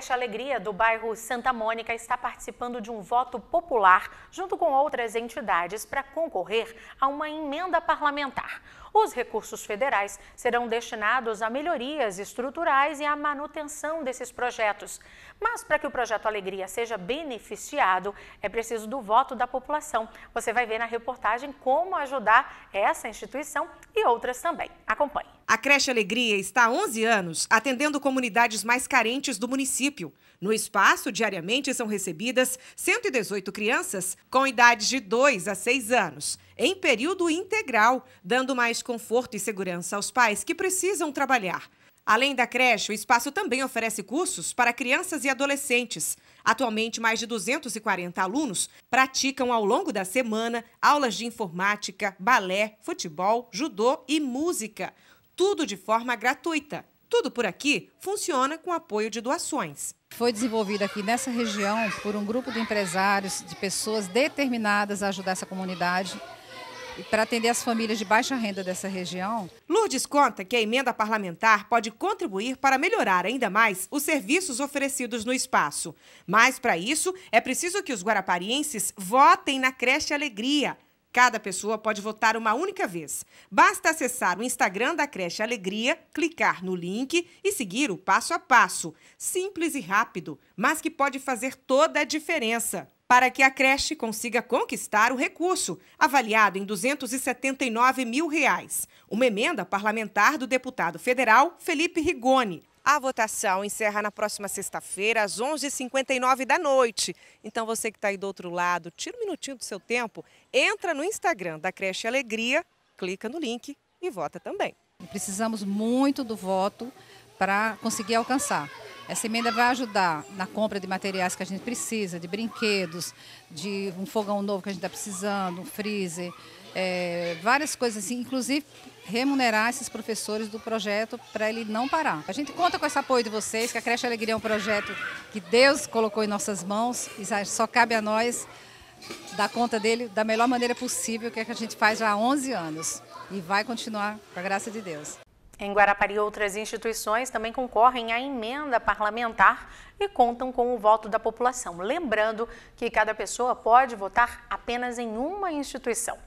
Creche Alegria do bairro Santa Mônica está participando de um voto popular junto com outras entidades para concorrer a uma emenda parlamentar. Os recursos federais serão destinados a melhorias estruturais e à manutenção desses projetos. Mas para que o projeto Alegria seja beneficiado, é preciso do voto da população. Você vai ver na reportagem como ajudar essa instituição e outras também. Acompanhe. A creche Alegria está há 11 anos atendendo comunidades mais carentes do município. No espaço, diariamente são recebidas 118 crianças com idades de 2 a 6 anos em período integral, dando mais conforto e segurança aos pais que precisam trabalhar. Além da creche, o espaço também oferece cursos para crianças e adolescentes. Atualmente, mais de 240 alunos praticam ao longo da semana aulas de informática, balé, futebol, judô e música. Tudo de forma gratuita. Tudo por aqui funciona com apoio de doações. Foi desenvolvido aqui nessa região por um grupo de empresários, de pessoas determinadas a ajudar essa comunidade para atender as famílias de baixa renda dessa região. Lourdes conta que a emenda parlamentar pode contribuir para melhorar ainda mais os serviços oferecidos no espaço. Mas, para isso, é preciso que os guaraparienses votem na creche Alegria. Cada pessoa pode votar uma única vez. Basta acessar o Instagram da Creche Alegria, clicar no link e seguir o passo a passo. Simples e rápido, mas que pode fazer toda a diferença para que a creche consiga conquistar o recurso, avaliado em R$ 279 mil. Reais. Uma emenda parlamentar do deputado federal Felipe Rigoni. A votação encerra na próxima sexta-feira, às 11h59 da noite. Então você que está aí do outro lado, tira um minutinho do seu tempo, entra no Instagram da Creche Alegria, clica no link e vota também. Precisamos muito do voto para conseguir alcançar. Essa emenda vai ajudar na compra de materiais que a gente precisa, de brinquedos, de um fogão novo que a gente está precisando, um freezer, é, várias coisas assim, inclusive remunerar esses professores do projeto para ele não parar. A gente conta com esse apoio de vocês, que a Creche Alegria é um projeto que Deus colocou em nossas mãos e só cabe a nós dar conta dele da melhor maneira possível, que é que a gente faz já há 11 anos e vai continuar, com a graça de Deus. Em Guarapari, outras instituições também concorrem à emenda parlamentar e contam com o voto da população. Lembrando que cada pessoa pode votar apenas em uma instituição.